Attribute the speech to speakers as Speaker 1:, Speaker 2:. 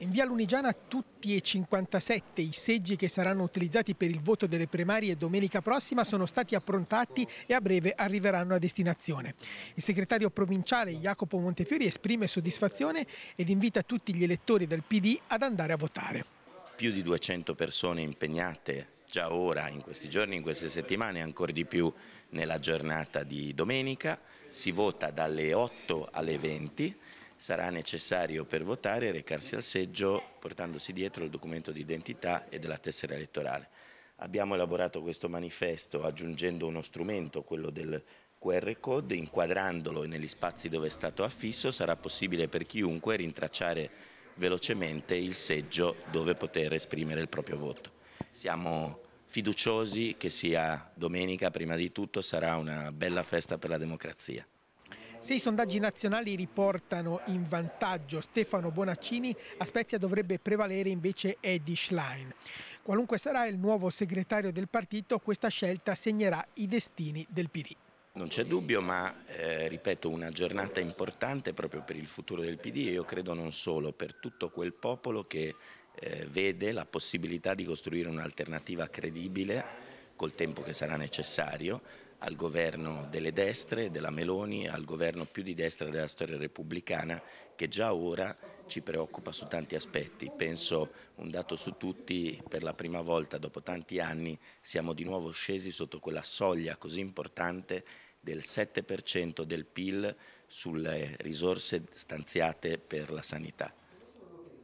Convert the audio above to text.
Speaker 1: In via Lunigiana tutti e 57 i seggi che saranno utilizzati per il voto delle primarie domenica prossima sono stati approntati e a breve arriveranno a destinazione. Il segretario provinciale Jacopo Montefiori esprime soddisfazione ed invita tutti gli elettori del PD ad andare a votare.
Speaker 2: Più di 200 persone impegnate già ora, in questi giorni, in queste settimane, ancora di più nella giornata di domenica. Si vota dalle 8 alle 20 sarà necessario per votare recarsi al seggio portandosi dietro il documento di identità e della tessera elettorale. Abbiamo elaborato questo manifesto aggiungendo uno strumento, quello del QR code, inquadrandolo negli spazi dove è stato affisso sarà possibile per chiunque rintracciare velocemente il seggio dove poter esprimere il proprio voto. Siamo fiduciosi che sia domenica, prima di tutto sarà una bella festa per la democrazia.
Speaker 1: Se i sondaggi nazionali riportano in vantaggio Stefano Bonaccini, a Spezia dovrebbe prevalere invece Eddie Schlein. Qualunque sarà il nuovo segretario del partito, questa scelta segnerà i destini del PD.
Speaker 2: Non c'è dubbio, ma eh, ripeto, una giornata importante proprio per il futuro del PD e io credo non solo, per tutto quel popolo che eh, vede la possibilità di costruire un'alternativa credibile col tempo che sarà necessario al governo delle destre, della Meloni, al governo più di destra della storia repubblicana che già ora ci preoccupa su tanti aspetti. Penso, un dato su tutti, per la prima volta dopo tanti anni siamo di nuovo scesi sotto quella soglia così importante del 7% del PIL sulle risorse stanziate per la sanità.